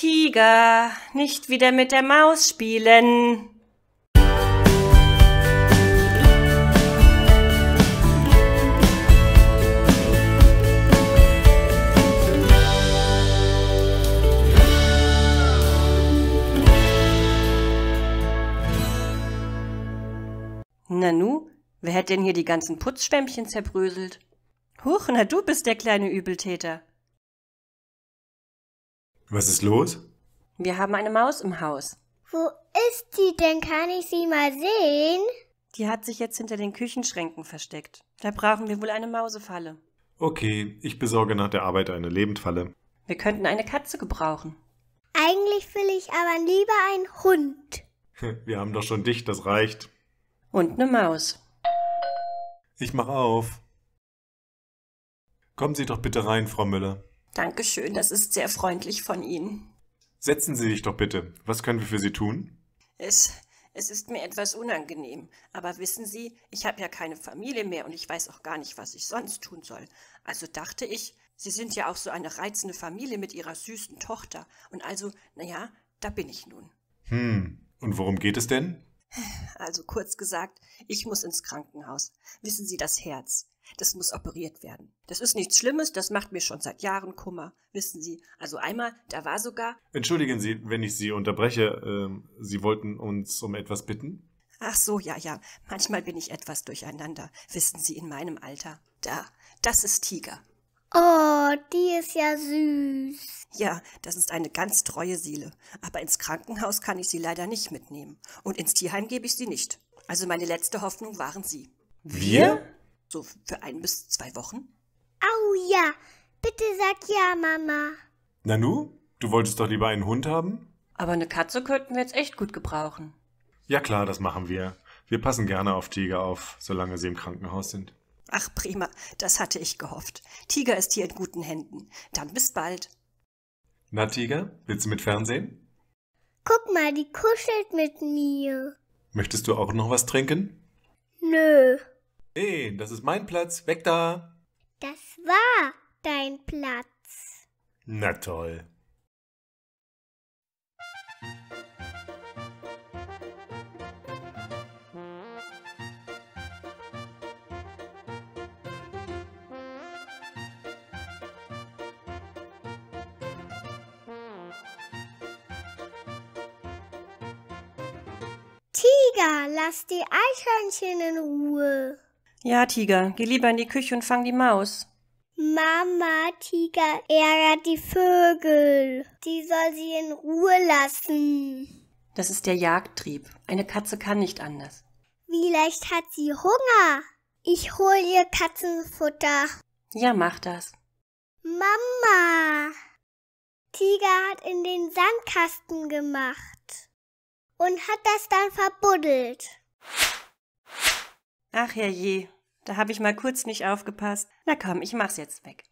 Tiger, nicht wieder mit der Maus spielen. Nanu, wer hat denn hier die ganzen Putzschwämmchen zerbröselt? Huch, na du bist der kleine Übeltäter. Was ist los? Wir haben eine Maus im Haus. Wo ist sie denn? Kann ich sie mal sehen? Die hat sich jetzt hinter den Küchenschränken versteckt. Da brauchen wir wohl eine Mausefalle. Okay, ich besorge nach der Arbeit eine Lebendfalle. Wir könnten eine Katze gebrauchen. Eigentlich will ich aber lieber einen Hund. Hm, wir haben doch schon dich, das reicht. Und eine Maus. Ich mach auf. Kommen Sie doch bitte rein, Frau Müller. Dankeschön, das ist sehr freundlich von Ihnen. Setzen Sie sich doch bitte. Was können wir für Sie tun? Es, es ist mir etwas unangenehm. Aber wissen Sie, ich habe ja keine Familie mehr und ich weiß auch gar nicht, was ich sonst tun soll. Also dachte ich, Sie sind ja auch so eine reizende Familie mit Ihrer süßen Tochter. Und also, naja, da bin ich nun. Hm, und worum geht es denn? Also kurz gesagt, ich muss ins Krankenhaus. Wissen Sie, das Herz. Das muss operiert werden. Das ist nichts Schlimmes, das macht mir schon seit Jahren Kummer. Wissen Sie, also einmal, da war sogar. Entschuldigen Sie, wenn ich Sie unterbreche. Ähm, Sie wollten uns um etwas bitten? Ach so, ja, ja. Manchmal bin ich etwas durcheinander. Wissen Sie, in meinem Alter. Da, das ist Tiger. Oh, die ist ja süß. Ja, das ist eine ganz treue Seele. Aber ins Krankenhaus kann ich sie leider nicht mitnehmen. Und ins Tierheim gebe ich sie nicht. Also meine letzte Hoffnung waren sie. Wir? So für ein bis zwei Wochen. Au ja, bitte sag ja, Mama. Nanu, du wolltest doch lieber einen Hund haben? Aber eine Katze könnten wir jetzt echt gut gebrauchen. Ja klar, das machen wir. Wir passen gerne auf Tiger auf, solange sie im Krankenhaus sind. Ach prima, das hatte ich gehofft. Tiger ist hier in guten Händen. Dann bis bald. Na Tiger, willst du mit Fernsehen? Guck mal, die kuschelt mit mir. Möchtest du auch noch was trinken? Nö. Hey, das ist mein Platz. Weg da. Das war dein Platz. Na toll. Tiger, lass die Eichhörnchen in Ruhe. Ja, Tiger, geh lieber in die Küche und fang die Maus. Mama, Tiger ärgert die Vögel. Die soll sie in Ruhe lassen. Das ist der Jagdtrieb. Eine Katze kann nicht anders. Vielleicht hat sie Hunger. Ich hol ihr Katzenfutter. Ja, mach das. Mama! Tiger hat in den Sandkasten gemacht und hat das dann verbuddelt. Ach ja je, da habe ich mal kurz nicht aufgepasst. Na komm, ich mach's jetzt weg.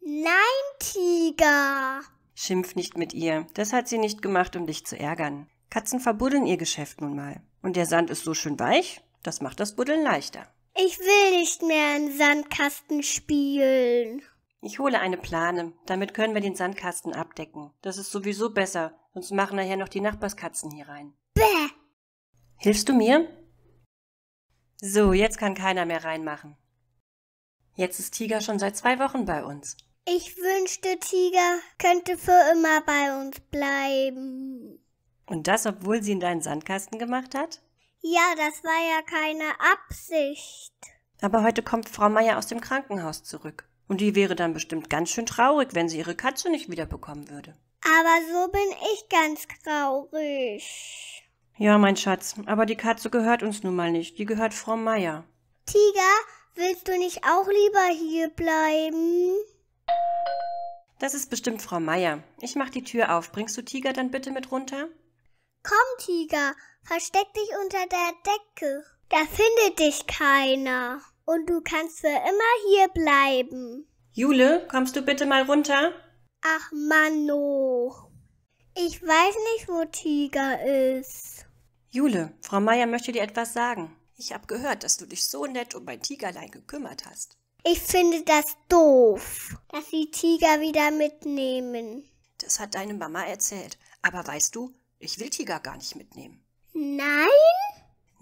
Nein, Tiger. Schimpf nicht mit ihr. Das hat sie nicht gemacht, um dich zu ärgern. Katzen verbuddeln ihr Geschäft nun mal. Und der Sand ist so schön weich, das macht das Buddeln leichter. Ich will nicht mehr in Sandkasten spielen. Ich hole eine Plane, damit können wir den Sandkasten abdecken. Das ist sowieso besser, sonst machen nachher noch die Nachbarskatzen hier rein. Bäh! Hilfst du mir? So, jetzt kann keiner mehr reinmachen. Jetzt ist Tiger schon seit zwei Wochen bei uns. Ich wünschte, Tiger könnte für immer bei uns bleiben. Und das, obwohl sie in deinen Sandkasten gemacht hat? Ja, das war ja keine Absicht. Aber heute kommt Frau Meier aus dem Krankenhaus zurück. Und die wäre dann bestimmt ganz schön traurig, wenn sie ihre Katze nicht wiederbekommen würde. Aber so bin ich ganz traurig. Ja, mein Schatz, aber die Katze gehört uns nun mal nicht. Die gehört Frau Meier. Tiger, willst du nicht auch lieber hier bleiben? Das ist bestimmt Frau Meier. Ich mach die Tür auf. Bringst du Tiger dann bitte mit runter? Komm, Tiger, versteck dich unter der Decke. Da findet dich keiner und du kannst für immer hier bleiben. Jule, kommst du bitte mal runter? Ach Manno, ich weiß nicht, wo Tiger ist. Jule, Frau Meier möchte dir etwas sagen. Ich habe gehört, dass du dich so nett um mein Tigerlein gekümmert hast. Ich finde das doof, dass sie Tiger wieder mitnehmen. Das hat deine Mama erzählt. Aber weißt du, ich will Tiger gar nicht mitnehmen. Nein?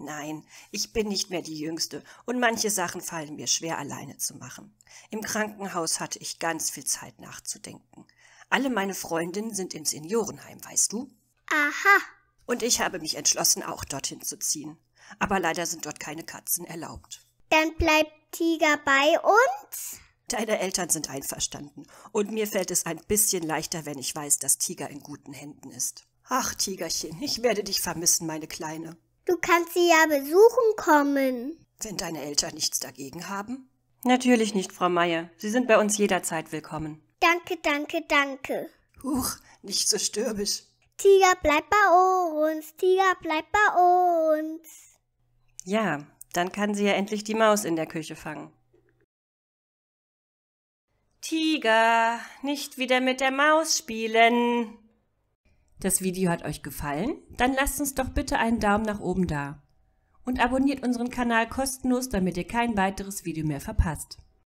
Nein, ich bin nicht mehr die Jüngste und manche Sachen fallen mir schwer alleine zu machen. Im Krankenhaus hatte ich ganz viel Zeit nachzudenken. Alle meine Freundinnen sind im Seniorenheim, weißt du? Aha. Und ich habe mich entschlossen, auch dorthin zu ziehen. Aber leider sind dort keine Katzen erlaubt. Dann bleibt Tiger bei uns? Deine Eltern sind einverstanden. Und mir fällt es ein bisschen leichter, wenn ich weiß, dass Tiger in guten Händen ist. Ach, Tigerchen, ich werde dich vermissen, meine Kleine. Du kannst sie ja besuchen kommen. Wenn deine Eltern nichts dagegen haben? Natürlich nicht, Frau Meier. Sie sind bei uns jederzeit willkommen. Danke, danke, danke. Huch, nicht so stürmisch. Tiger bleibt bei uns, Tiger bleibt bei uns. Ja, dann kann sie ja endlich die Maus in der Küche fangen. Tiger, nicht wieder mit der Maus spielen. Das Video hat euch gefallen? Dann lasst uns doch bitte einen Daumen nach oben da. Und abonniert unseren Kanal kostenlos, damit ihr kein weiteres Video mehr verpasst.